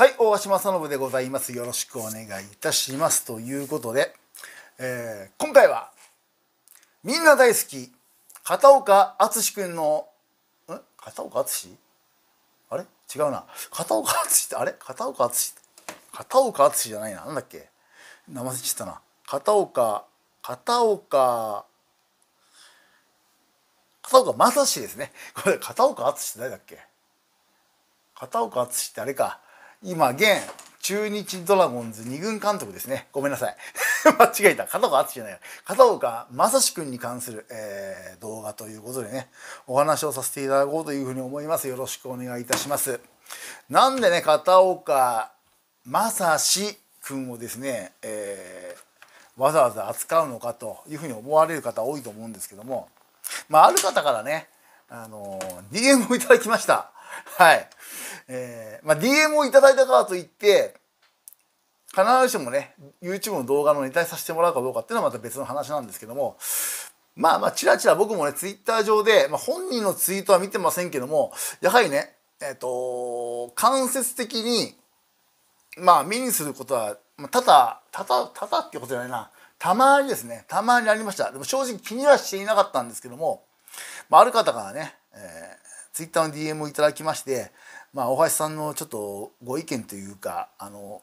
はい、大橋正信でございます。よろしくお願いいたします。ということで、えー、今回は、みんな大好き、片岡敦くんの、ん片岡敦あれ違うな。片岡敦って、あれ片岡敦片岡敦じゃないな。なんだっけ名前知ったな。片岡、片岡、片岡正志ですね。これ、片岡敦って誰だっけ片岡敦ってあれか。今現中日ドラゴンズ2軍監督ですね。ごめんなさい。間違えた。片岡敦じゃない。片岡正志君に関する、えー、動画ということでね、お話をさせていただこうというふうに思います。よろしくお願いいたします。なんでね、片岡正志君をですね、えー、わざわざ扱うのかというふうに思われる方多いと思うんですけども、まあ、ある方からね、あのー、DM をいただきました。はい。えー、まあ、DM をいただいたからといって、必ずしもね、YouTube の動画のネタにさせてもらうかどうかっていうのはまた別の話なんですけども、まあまあ、ちらちら僕もね、Twitter 上で、まあ、本人のツイートは見てませんけども、やはりね、えっ、ー、と、間接的に、まあ、目にすることは、まあ、ただ、ただ、多々ってことじゃないな、たまにですね、たまにありました。でも正直気にはしていなかったんですけども、まあ、ある方からね、えツイッターの DM をいただきまして、まあ、大橋さんのちょっとご意見というかあの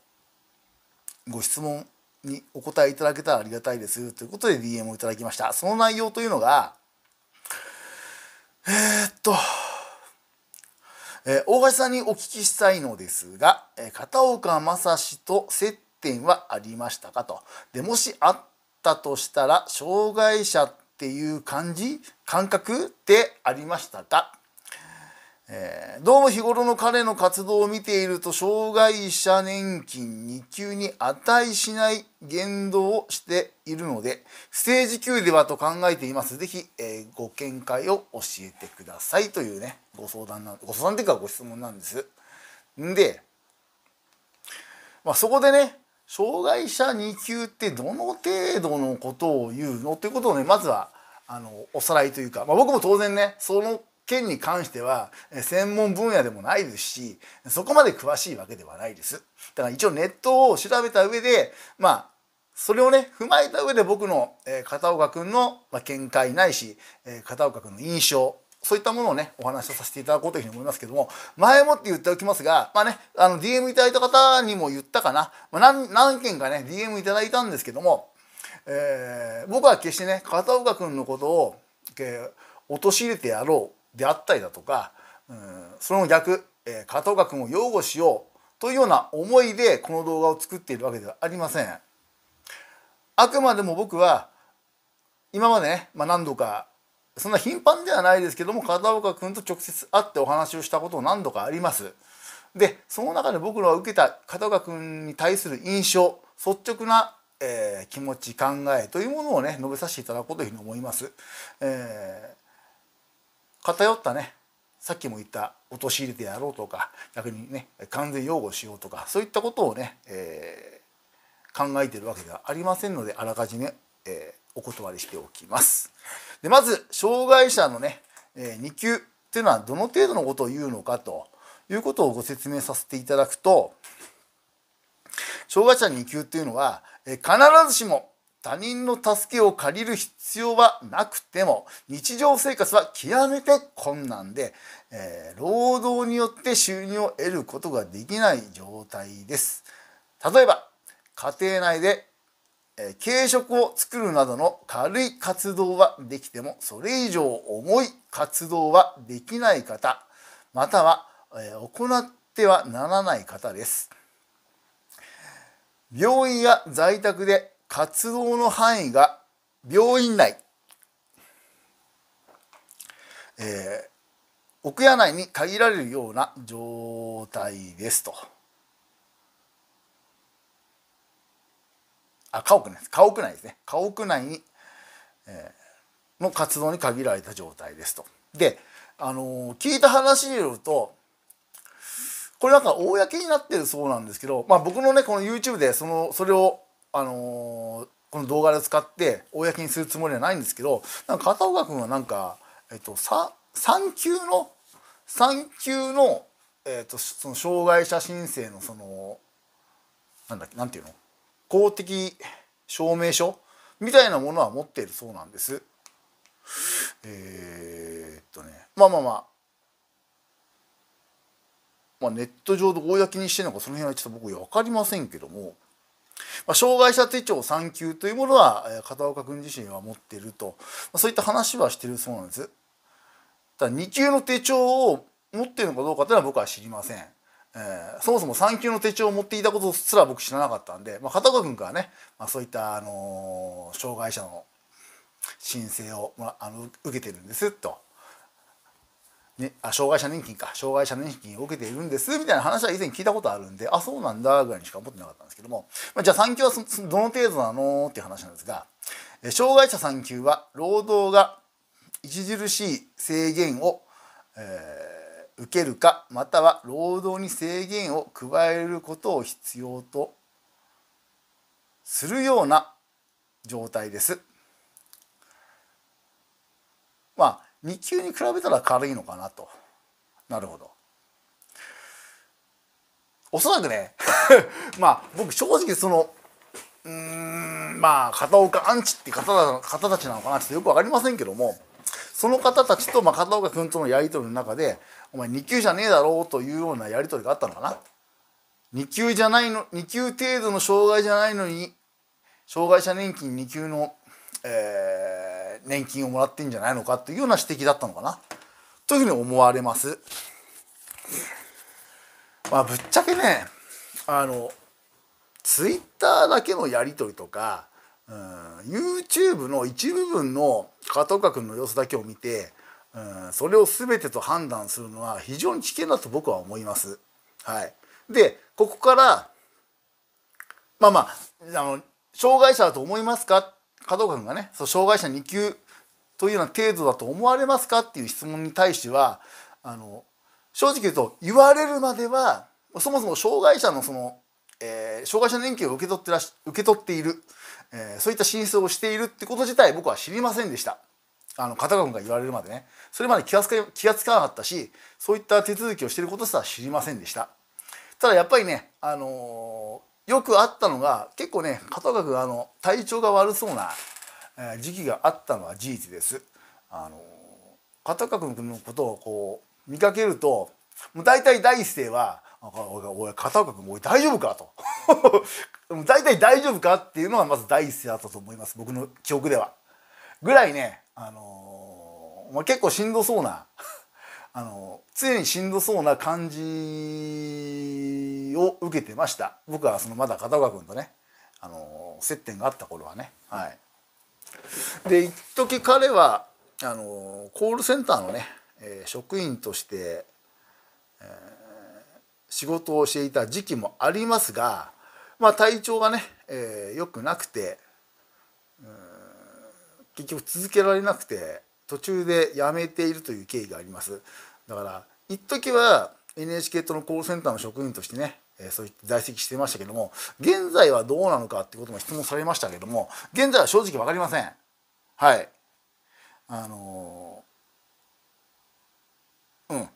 ご質問にお答えいただけたらありがたいですということで DM をいただきましたその内容というのがえー、っと、えー、大橋さんにお聞きしたいのですが、えー、片岡正史と接点はありましたかとでもしあったとしたら障害者っていう感じ感覚ってありましたかえー、どうも日頃の彼の活動を見ていると障害者年金2級に値しない言動をしているのでステージ9ではと考えています是非、えー、ご見解を教えてくださいというねご相談なご相談というかご質問なんですんで、まあ、そこでね障害者2級ってどの程度のことを言うのっていうことをねまずはあのおさらいというか、まあ、僕も当然ねその件に関しては専門分野でもないですしそこまで詳しいわけではないですだから一応ネットを調べた上でまあそれをね踏まえた上で僕の、片岡君の、見解ないし、片岡君の印象そういったものをね、お話をさせていただこうというふうに思いますけども、前もって言っておきますが、まあね、あの、DM いただいた方にも言ったかな、何、何件かね、DM いただいたんですけども、えー、僕は決してね、片岡君のことを、えー、陥れてやろうであったりだとか、うん、その逆、えー、加藤君を擁護しようというような思いでこの動画を作っているわけではありません。あくまでも僕は今までね、まあ、何度かそんな頻繁ではないですけども片岡君と直接会ってお話をしたことを何度かあります。でその中で僕らは受けた片岡君に対する印象率直な、えー、気持ち考えというものをね述べさせていただこうというふうに思います。えー、偏ったねさっきも言った陥れてやろうとか逆にね完全擁護しようとかそういったことをね、えー、考えてるわけではありませんのであらかじめ、えー、お断りしておきます。でまず障害者のね、えー、2級っていうのはどの程度のことを言うのかということをご説明させていただくと障害者2級っていうのは、え必ずしも他人の助けを借りる必要はなくても日常生活は極めて困難で、えー、労働によって収入を得ることができない状態です例えば家庭内で、えー、軽食を作るなどの軽い活動はできてもそれ以上重い活動はできない方または、えー、行ってはならない方です病院や在宅で活動の範囲が病院内、えー、奥屋内に限られるような状態ですと。あ家屋内です家屋内ですね家屋内に、えー、の活動に限られた状態ですと。で、あのー、聞いた話によるとこれなんか公になってるそうなんですけど、まあ、僕のねこの YouTube でそのそれをあのー、この動画で使って公にするつもりはないんですけどなんか片岡君はなんか、えっと、3級の3級の,、えっと、その障害者申請のそのなんだっけなんていうの公的証明書みたいなものは持っているそうなんです。えー、っとねまあまあまあまあ、ネット上で公にしてるのかその辺はちょっと僕分かりませんけどもまあ、障害者手帳3級というものは片岡君自身は持っていると、まあ、そういった話はしているそうなんです。ただ2級の手帳を持っているのかどうかというのは僕は知りません。えー、そもそも3級の手帳を持っていたことすら僕知らなかったんで、まあ、片岡君からね、まあ、そういった、あのー、障害者の申請を、まあ、あの受けてるんですと。ね、あ障害者年金か障害者年金を受けているんですみたいな話は以前聞いたことあるんであそうなんだぐらいにしか思ってなかったんですけども、まあ、じゃあ産休はどの程度なのっていう話なんですが障害者産休は労働が著しい制限を、えー、受けるかまたは労働に制限を加えることを必要とするような状態です。まあ2級に比べたら軽いのかなとなるほどおそらくね まあ僕正直そのうんまあ片岡アンチって方方たちなのかなちょっとよく分かりませんけどもその方たちと、まあ、片岡君とのやり取りの中で「お前2級じゃねえだろ」うというようなやり取りがあったのかな。2級じゃないの2級程度の障害じゃないのに障害者年金2級の、えー年金をもらってんじゃないのかというような指摘だったのかなというふうに思われます。まあ、ぶっちゃけねあのツイッターだけのやり取りとかうん YouTube の一部分の加藤君の様子だけを見てうんそれを全てと判断するのは非常に危険だと僕は思います。はい、でここからまあまああの障害者だと思いますか加藤君がねその障害者2級というような程度だと思われますかっていう質問に対してはあの正直言うと言われるまではそもそも障害者のその、えー、障害者年金を受け取ってらし受け取っている、えー、そういった申請をしているってこと自体僕は知りませんでした。あの片岡君が言われるまでねそれまで気がつか気がつかなかったしそういった手続きをしていることすら知りませんでしたただやっぱりね、あのーよくあったのが結構ね片岡君あの体調が悪そうな時期があったのは事実です。あの片岡君のことをこう見かけるともう大体第一声は「おい片岡君おい大丈夫か? 」とも大体大丈夫かっていうのはまず第一声だったと思います僕の記憶では。ぐらいね、あのー、まあ、結構しんどそうなあの常にしんどそうな感じを受けてました僕はそのまだ片岡君とねあの接点があった頃はねはいで一時彼はあのコールセンターのね、えー、職員として、えー、仕事をしていた時期もありますが、まあ、体調がね、えー、良くなくて、結局続けられなくて途中で辞めているという経緯がありますだから一時は NHK とのコールセンターの職員としてねそういった在籍してましたけども現在はどうなのかってことも質問されましたけども現在は正直分かりませんはいあのー、うん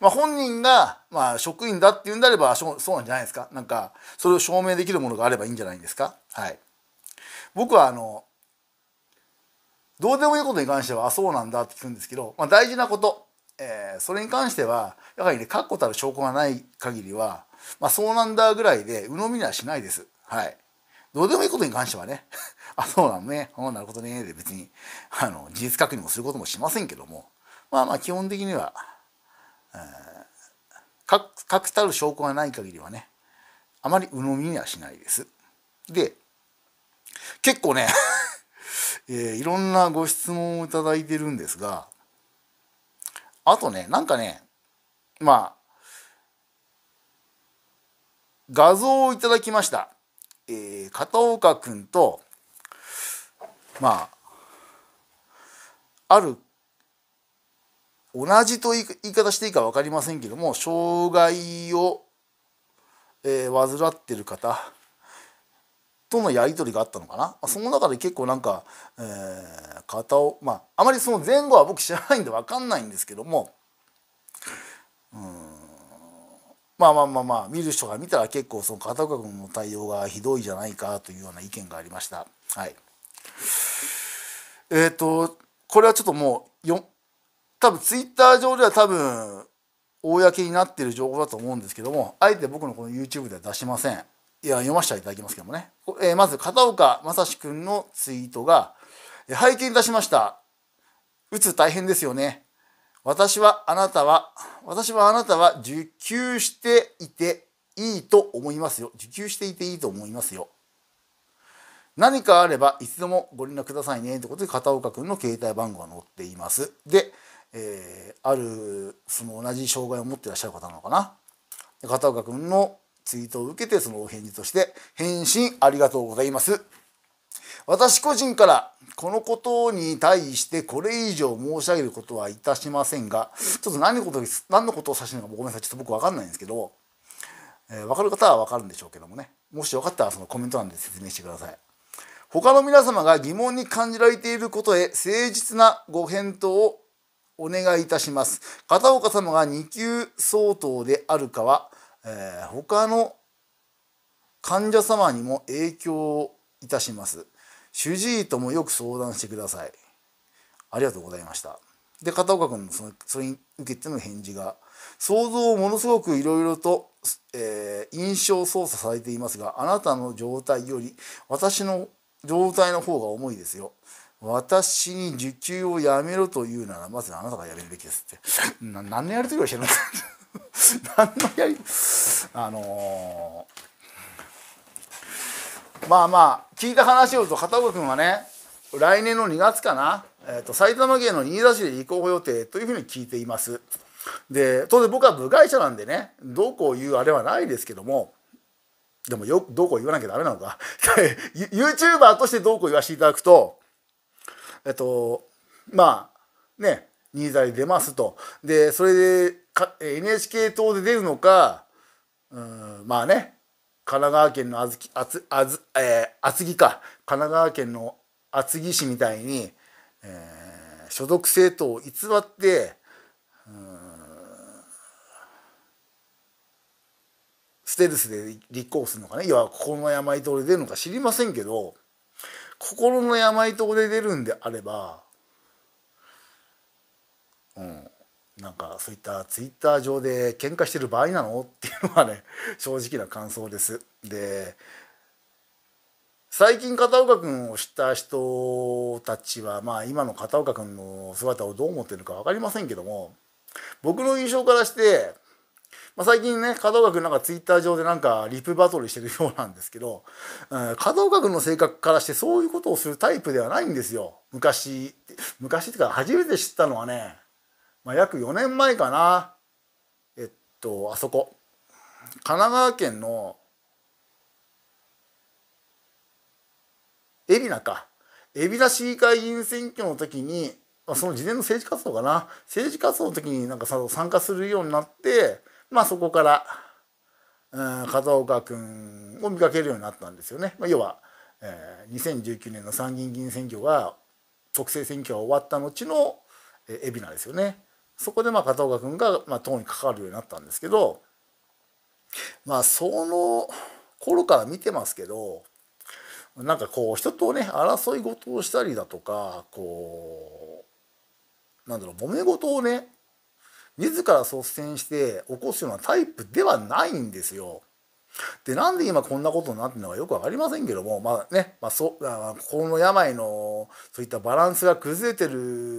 まあ本人が、まあ、職員だっていうんであればそうなんじゃないですかなんかそれを証明できるものがあればいいんじゃないですかはい僕はあのどうでもいいことに関しては「あそうなんだ」って聞くんですけど、まあ、大事なこと、えー、それに関してはやはりね確固たる証拠がない限りは、まあ、そうなんだぐらいで鵜呑みにはしないです。はいどうでもいいことに関してはね あ、そうなのね、あなることね、で別に、あの、事実確認もすることもしませんけども、まあまあ基本的には、えー、確確たる証拠がない限りはね、あまり鵜呑みにはしないです。で、結構ねえー、いろんなご質問を頂いてるんですが、あとね、なんかね、まあ、画像をいただきました。えー、片岡くんと、まあ、ある、同じと言い方していいか分かりませんけども、障害を、えー、患ってる方とのやり取りがあったのかなその中で結構なんか、えー、片をまああまりその前後は僕知らないんで分かんないんですけどもうんまあまあまあまあ見る人が見たら結構その片岡君の対応がひどいじゃないかというような意見がありましたはいえっ、ー、とこれはちょっともうよ多分ツイッター上では多分公になっている情報だと思うんですけどもあえて僕のこの YouTube では出しませんいや読ませていただきますけどもね、えー、まず片岡正史君のツイートが「拝見いたしました」「打つ大変ですよね」私はあなたは、私はあなたは受給していていいと思いますよ。受給していていいと思いますよ。何かあればいつでもご連絡くださいね。ということで、片岡君の携帯番号が載っています。で、えー、ある、その同じ障害を持ってらっしゃる方なのかな。片岡君のツイートを受けてそのお返事として返信ありがとうございます。私個人からこのことに対してこれ以上申し上げることはいたしませんが、ちょっと何のこと何のことを指してるのかごめんなさい、ちょっと僕わかんないんですけど、えー、わかる方はわかるんでしょうけどもね、もしよかったらそのコメント欄で説明してください。他の皆様が疑問に感じられていることへ誠実なご返答をお願いいたします。片岡様が2級相当であるかは、えー、他の患者様にも影響いたします。主治医ともよく相談してください。ありがとうございました。で、片岡君のそのそれに受けての返事が、想像をものすごくいろいろと、えー、印象操作されていますが、あなたの状態より私の状態の方が重いですよ。私に受給をやめろというなら、まずあなたがやめるべきですって。何年やりとりはしてるんですか 何のやりあのー、まあまあ聞いた話をうと片岡君はね来年の2月かな、えーと、埼玉県の新座市で移行予定というふうに聞いています。で当然僕は部外者なんでねどうこう言うあれはないですけどもでもよどうこう言わなきゃダメなのか YouTuber としてどうこう言わせていただくとえっとまあね新座に出ますとでそれでか NHK 党で出るのかうんまあね神奈川県の厚木厚厚,、えー、厚木か神奈川県の厚木市みたいに、えー、所属政党を偽ってステルスで立候補するのかねいや心の病党で出るのか知りませんけど心の病党で出るんであればうんなんかそういったツイッター上で喧嘩してる場合なのっていうのはね 正直な感想です。で最近片岡君を知った人たちはまあ今の片岡君の姿をどう思ってるか分かりませんけども僕の印象からして、まあ、最近ね片岡君なんかツイッター上でなんかリプバトルしてるようなんですけど、うん、片岡君の性格からしてそういうことをするタイプではないんですよ昔昔っていうか初めて知ったのはねまあ、約4年前かなえっとあそこ神奈川県の海老名か海老名市議会議員選挙の時に、まあ、その事前の政治活動かな政治活動の時になんか参加するようになってまあそこからうん片岡君を見かけるようになったんですよね。まあ、要は、えー、2019年の参議院議員選挙が特政選挙が終わった後の海老名ですよね。そこでまあ片岡君がまあ党に関わるようになったんですけどまあその頃から見てますけどなんかこう人とね争い事をしたりだとかこうなんだろう揉め事をね自ら率先して起こすようなタイプではないんですよ。でなんで今こんなことになってるのかよく分かりませんけどもまあね、まあそ、そあこの病のそういったバランスが崩れてる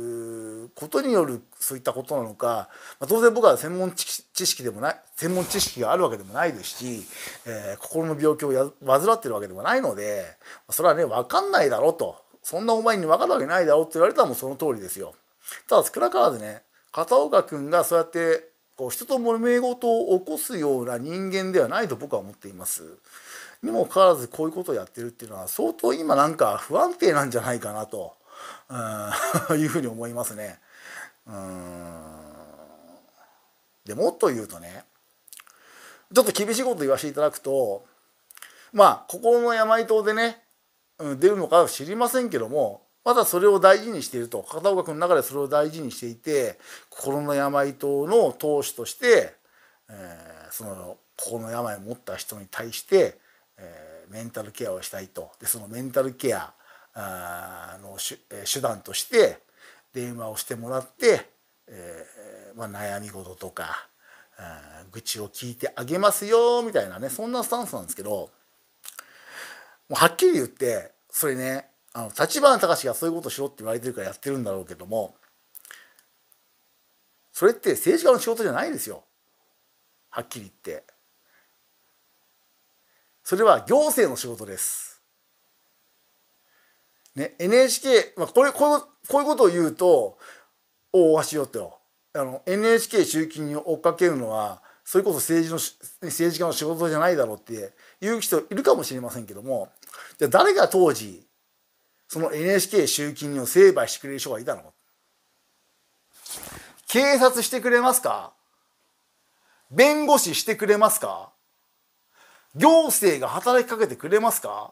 ことによるそういったことなのか、まあ、当然僕は専門知識でもない専門知識があるわけでもないですし、えー、心の病気をや患ってるわけでもないのでそれはね分かんないだろうとそんなお前に分かるわけないだろうって言われたらもうその通りですよ。ただ少なからずね片岡君がそうやってこう人と揉め事を起こすような人間ではないと僕は思っています。にもかかわらずこういうことをやってるっていうのは相当今なんか不安定なんじゃないかなと いうふうに思いますね。うんでもっと言うとねちょっと厳しいこと言わせていただくとまあここの病棟でね、うん、出るのか知りませんけどもまだそれを大事にしていると片岡君の中でそれを大事にしていて心の病棟の当主として、えー、その心の病を持った人に対して、えー、メンタルケアをしたいとでそのメンタルケアの手,、えー、手段として電話をしてもらって、えー、まあ、悩み事とか、うん、愚痴を聞いてあげますよみたいなねそんなスタンスなんですけどもうはっきり言ってそれねあの立花隆がそういうことしろって言われてるからやってるんだろうけどもそれって政治家の仕事じゃないですよはっきり言ってそれは行政の仕事です。ね、NHK、まあ、これこのこういうことを言うと大わしよっよ。あの NHK 集金に追っかけるのはそれこそ政治の政治家の仕事じゃないだろうって言う人いるかもしれませんけどもじゃあ誰が当時その NHK 集金を成敗してくれる人がいたの警察してくれますか弁護士してくれますか行政が働きかけてくれますか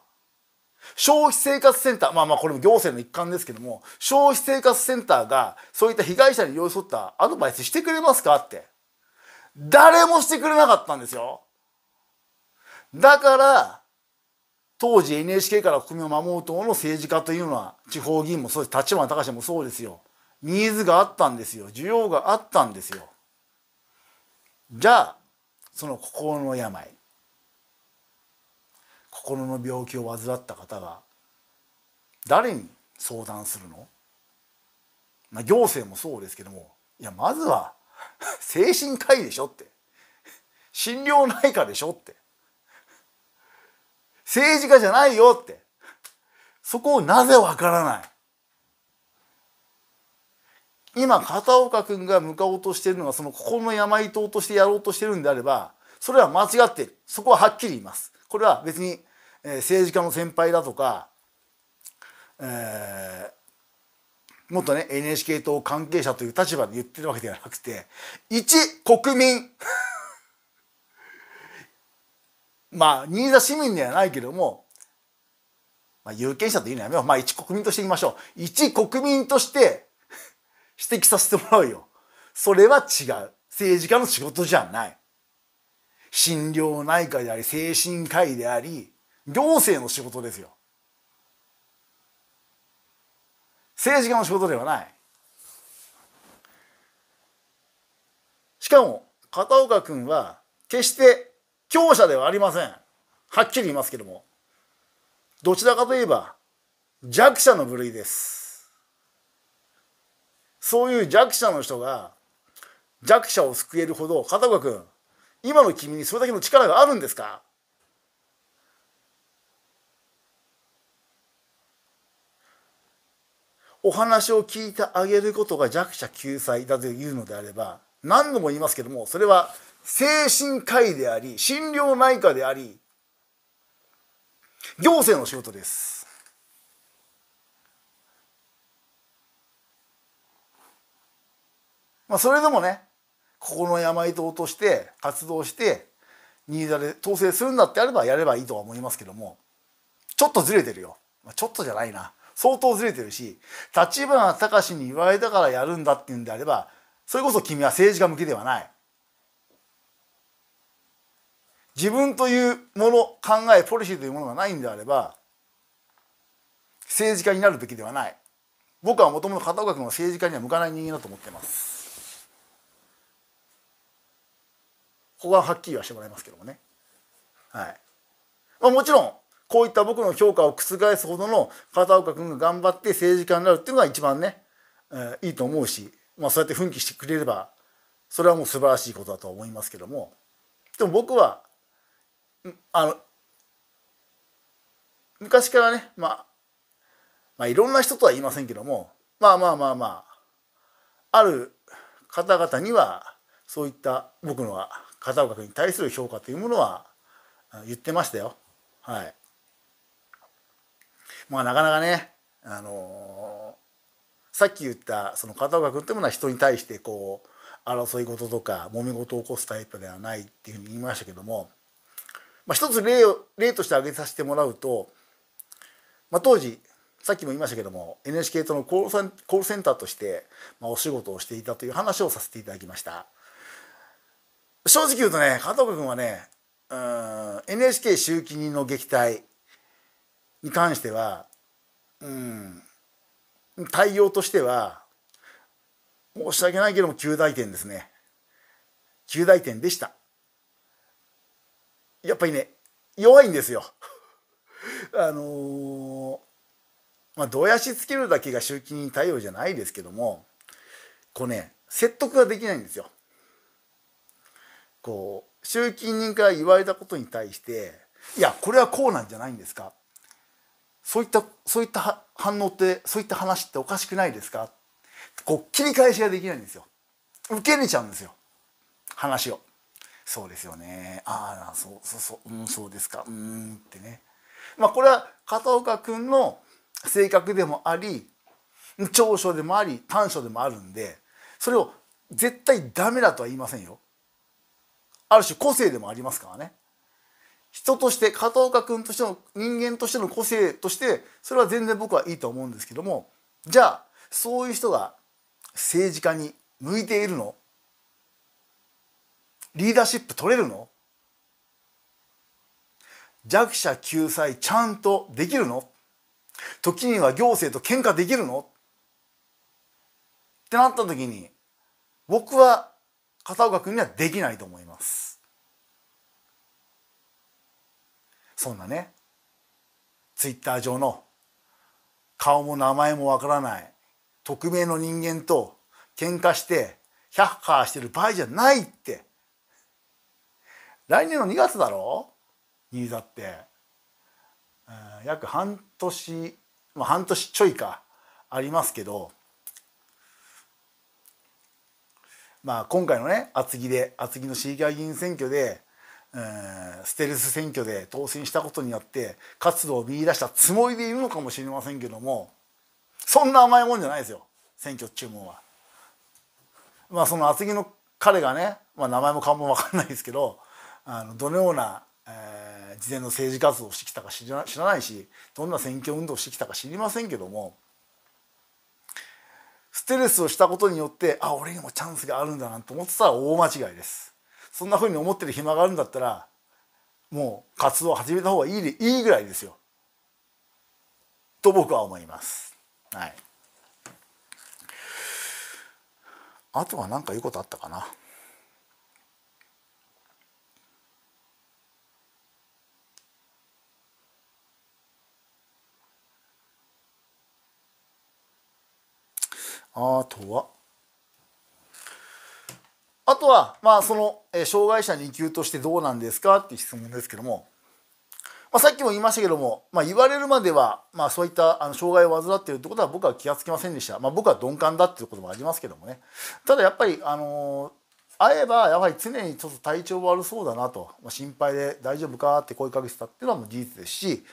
消費生活センターまあまあこれも行政の一環ですけども消費生活センターがそういった被害者に寄り添ったアドバイスしてくれますかって誰もしてくれなかったんですよだから当時 NHK から国民を守る党の政治家というのは地方議員もそうです立花隆もそうですよニーズがあったんですよ需要があったんですよじゃあその心の病心の病気を患った方が誰に相談するの、まあ、行政もそうですけどもいやまずは 精神科医でしょって心療内科でしょって政治家じゃないよってそこをなぜわからない今片岡君が向かおうとしてるのはその心の病党としてやろうとしてるんであればそれは間違ってるそこははっきり言いますこれは別にえ政治家の先輩だとか、えー、もっとね NHK 党関係者という立場で言ってるわけではなくて一国民 まあ新座市民ではないけども、まあ、有権者というのはやめようまあ一国民としていきましょう一国民として指摘させてもらうよそれは違う政治家の仕事じゃない。心療内科であり精神科医であり行政の仕事ですよ政治家の仕事ではないしかも片岡君は決して強者ではありませんはっきり言いますけどもどちらかといえば弱者の部類ですそういう弱者の人が弱者を救えるほど片岡君今の君にそれだけの力があるんですかお話を聞いてあげることが弱者救済だというのであれば何度も言いますけどもそれは精神科医であり心療内科であり行政の仕事です。まあ、それでもねここの病と落として活動して新座で統制するんだってあればやればいいとは思いますけどもちょっとずれてるよ、まあ、ちょっとじゃないな相当ずれてるし立花隆に言われたからやるんだっていうんであればそれこそ君は政治家向けではない。自分というもの考えポリシーというものがないんであれば政治家になるべきではない僕はもともと片岡君は政治家には向かない人間だと思ってますここははっきりはしてもらいますけどもねはい、まあ、もちろんこういった僕の評価を覆すほどの片岡君が頑張って政治家になるっていうのが一番ね、えー、いいと思うし、まあ、そうやって奮起してくれればそれはもう素晴らしいことだと思いますけどもでも僕はあの昔からね、まあ、まあいろんな人とは言いませんけどもまあまあまあまあある方々にはそういった僕のは片岡君に対する評価というものは言ってましたよ。はいまあなかなかね、あのー、さっき言ったその片岡君ってものは人に対してこう争い事とか揉め事を起こすタイプではないっていうふうに言いましたけども、まあ、一つ例を例として挙げさせてもらうと、まあ、当時さっきも言いましたけども NHK とのコールセンコールセンターとして、まあ、お仕事をしていたという話をさせていただきました正直言うとね片岡君はねうん NHK 周期人の撃退に関しては、うん、対応としては、申し訳ないけども、旧大点ですね。旧大点でした。やっぱりね、弱いんですよ。あのー、まあ、どやしつけるだけが集金に対応じゃないですけども、こうね、説得ができないんですよ。こう、集金人から言われたことに対して、いや、これはこうなんじゃないんですかそういったそういった反応ってそういった話っておかしくないですかこう切り返しができないんですよ受け入れちゃうんですよ話をそうですよねああそうそうそううんそうですかうんってねまあこれは片岡君の性格でもあり長所でもあり短所でもあるんでそれを絶対ダメだとは言いませんよある種個性でもありますからね人として片岡君としての人間としての個性としてそれは全然僕はいいと思うんですけどもじゃあそういう人が政治家に向いているのリーダーシップ取れるの弱者救済ちゃんとできるの時には行政と喧嘩できるのってなった時に僕は片岡君にはできないと思います。そんなねツイッター上の顔も名前もわからない匿名の人間と喧嘩してヒャッハーしてる場合じゃないって来年の2月だろ新座って、約半年まあ半年ちょいかありますけどまあ今回のね厚木で厚木の市議会議員選挙でえステルス選挙で当選したことによって活動を見いだしたつもりでいるのかもしれませんけどもそんな甘いもんじゃないですよ選挙注文は。まあその厚木の彼がね、まあ、名前も顔も分かんないですけどあのどのような、えー、事前の政治活動をしてきたか知ら知らないしどんな選挙運動をしてきたか知りませんけどもステルスをしたことによってあ俺にもチャンスがあるんだなと思ってたら大間違いです。そんな風に思ってる暇があるんだったらもう活動を始めた方がいいいいぐらいですよ。と僕は思います。はい、あとは何か言うことあったかな。あとはあとは、まあ、その、え障害者に級としてどうなんですかっていう質問ですけども、まあ、さっきも言いましたけども、まあ、言われるまでは、まあ、そういったあの障害を患っているってことは僕は気が付きませんでした。まあ、僕は鈍感だっていうこともありますけどもね。ただやっぱり、あのー、会えばやはり常にちょっと体調悪そうだなと、まあ、心配で大丈夫かって声かけてたっていうのはもう事実ですし、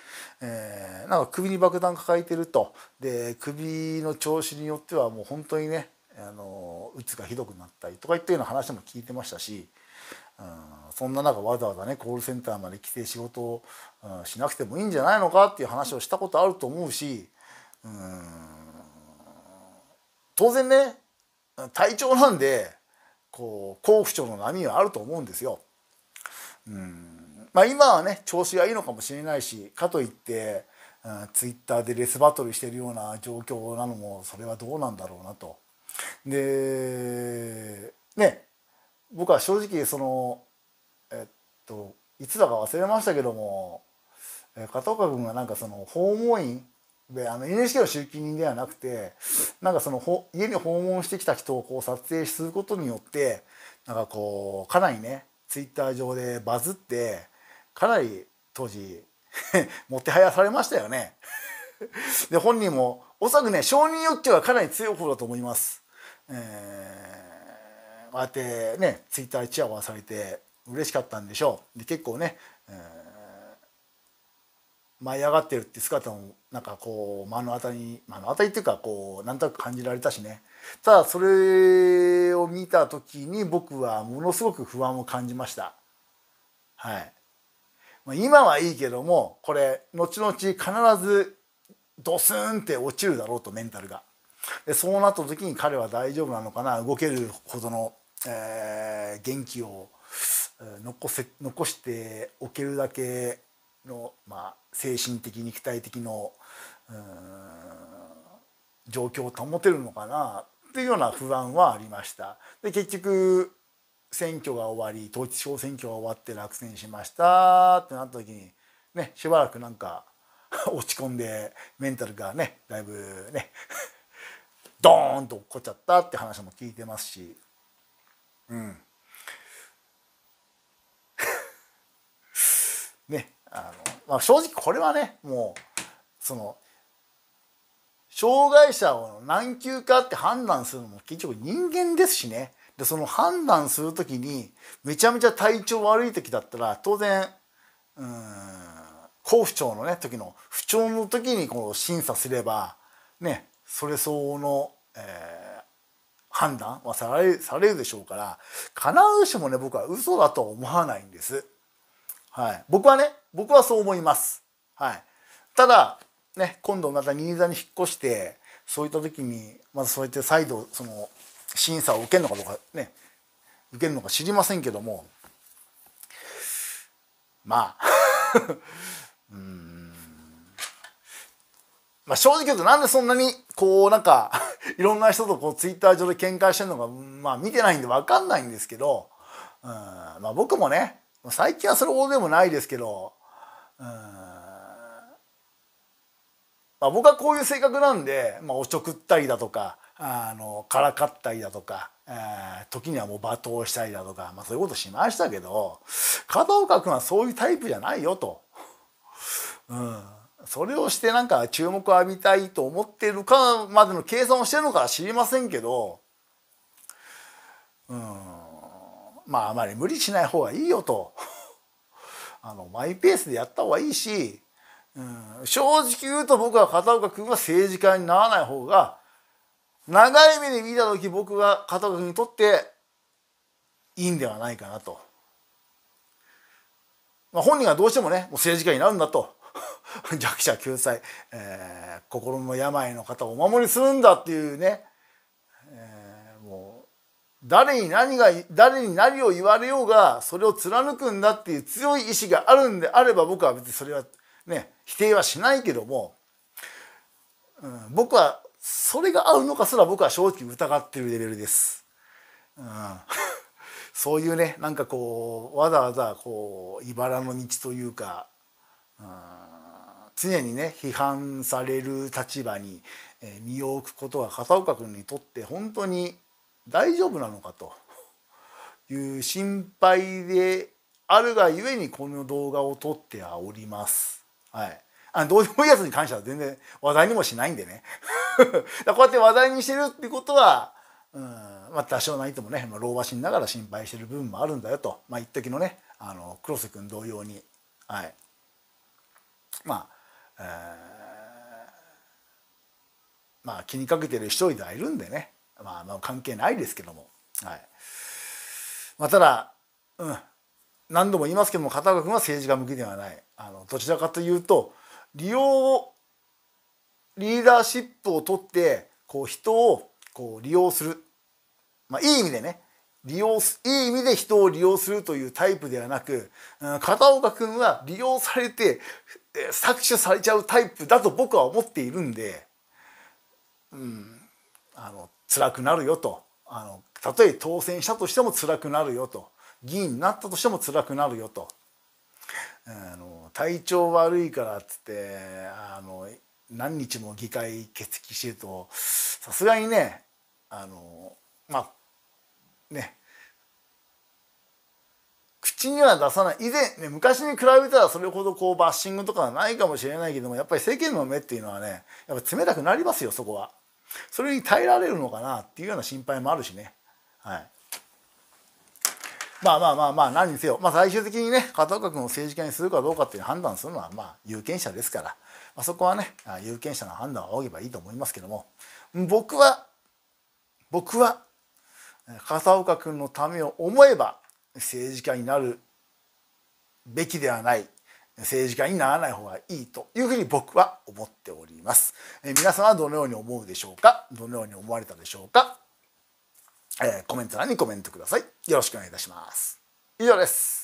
えー、なんか首に爆弾抱えてるとで首の調子によってはもう本当にねあのうつがひどくなったりとかってような話も聞いてましたし、うん、そんな中わざわざねコールセンターまで来て仕事を、うん、しなくてもいいんじゃないのかっていう話をしたことあると思うし、うん、当然ね体調なんでこう好不調の波はあると思うんですよ。うんまあ、今はね調子がいいのかもしれないしかといってツイッターでレスバトルしてるような状況なのもそれはどうなんだろうなと。でね僕は正直そのえっといつだか忘れましたけども片岡君がなんかその訪問員であの NHK の集金人ではなくてなんかその家に訪問してきた人をこう撮影することによってなんかこうかなりねツイッター上でバズってかなり当時 もてはやされましたよね で本人もおそらくね承認欲求はかなり強い方だと思いますえー、ああやってねツイッター一夜はされて嬉しかったんでしょうで結構ね、えー、舞い上がってるって姿もなんかこう目の当たりに目の当たりっていうかこうなんとなく感じられたしねただそれを見た時に僕はものすごく不安を感じましたはい、まあ、今はいいけどもこれ後々必ずドスンって落ちるだろうとメンタルが。でそうなった時に彼は大丈夫なのかな動けるほどの、えー、元気を残せ残しておけるだけの、まあ、精神的肉体的の状況を保てるのかなっていうような不安はありました。で結局選挙が終わり統一地方選挙が終わって落選しましたってなった時にねしばらくなんか落ち込んでメンタルがねだいぶねドーンと落っこっちゃったって話も聞いてますしうん ねあの、まあ、正直これはねもうその障害者を何級かって判断するのも結局人間ですしねでその判断する時にめちゃめちゃ体調悪い時だったら当然うん好不調のね時の不調の時にこう審査すればねそれ相応の、えー、判断はされされるでしょうから必ずしもね僕は嘘だとは思わないんです。はい、僕はね僕はそう思います。はい、ただね今度また新座に引っ越してそういった時にまずそうやって再度その審査を受けるのかどうかね受けるのか知りませんけどもまあ うんまあ、正直言うとなんでそんなにこうなんか いろんな人とこうツイッター上で喧嘩してるのがまあ見てないんで分かんないんですけど、うんまあ、僕もね最近はそれほどでもないですけど、うんまあ、僕はこういう性格なんで、まあ、おちょくったりだとかあのからかったりだとか、え時にはもう罵倒したりだとか、まあ、そういうことしましたけど片岡君はそういうタイプじゃないよと。うんそれをしてなんか注目を浴びたいと思ってるかまでの計算をしてるのかは知りませんけどうんまああまり無理しない方がいいよと あのマイペースでやった方がいいし、うん、正直言うと僕は片岡君は政治家にならない方が長い目で見た時僕が片岡君にとっていいんではないかなと。まあ、本人がどうしてもねもう政治家になるんだと。弱者救済、えー、心の病の方をお守りするんだっていうね、えー、もう誰に何が誰に何を言われようがそれを貫くんだっていう強い意志があるんであれば僕は別にそれはね否定はしないけども、うん、僕はそれが合うのかすら僕は正直疑ってるレベルです。うん そういうねなんかこうわざわざこういばらの道というか常にね批判される立場に身を置くことが片岡君にとって本当に大丈夫なのかという心配であるがゆえにこの動画を撮ってはおります。はい、あどうでもいいやつに関しては全然話題にもしないんでね こうやって話題にしてるってことはうんまあ、多少ないともね、まあ、老婆心ながら心配してる部分もあるんだよと、まあ、一時のねあの黒瀬君同様に、はい、まあ気にかけてる人はいるんでね、まあ、まあ関係ないですけども、はいまあ、ただ、うん、何度も言いますけども片岡君は政治家向きではないあのどちらかというと利用をリーダーシップを取ってこう人をこう利用する、まあ、いい意味でね利用すいい意味で人を利用するというタイプではなく片岡君は利用されて搾取されちゃうタイプだと僕は思っているんで、うん、あの辛くなるよとあのたとえ当選したとしても辛くなるよと議員になったとしても辛くなるよと、うん、あの体調悪いからっつってあの何日も議会欠席してるとさすがにねあのまあね口には出さない以前、ね、昔に比べたらそれほどこうバッシングとかはないかもしれないけどもやっぱり世間の目っていうのはねやっぱ冷たくなりますよそこはそれに耐えられるのかなっていうような心配もあるしねはいまあまあまあまあ何にせよ、まあ、最終的にね片岡君を政治家にするかどうかっていう判断するのはまあ有権者ですから、まあ、そこはね有権者の判断を仰げばいいと思いますけども僕は僕は片岡君のためを思えば政治家になるべきではない政治家にならない方がいいというふに僕は思っております。えー、皆さんはどのように思うでしょうかどのように思われたでしょうか、えー、コメント欄にコメントください。よろしくお願いいたします。以上です。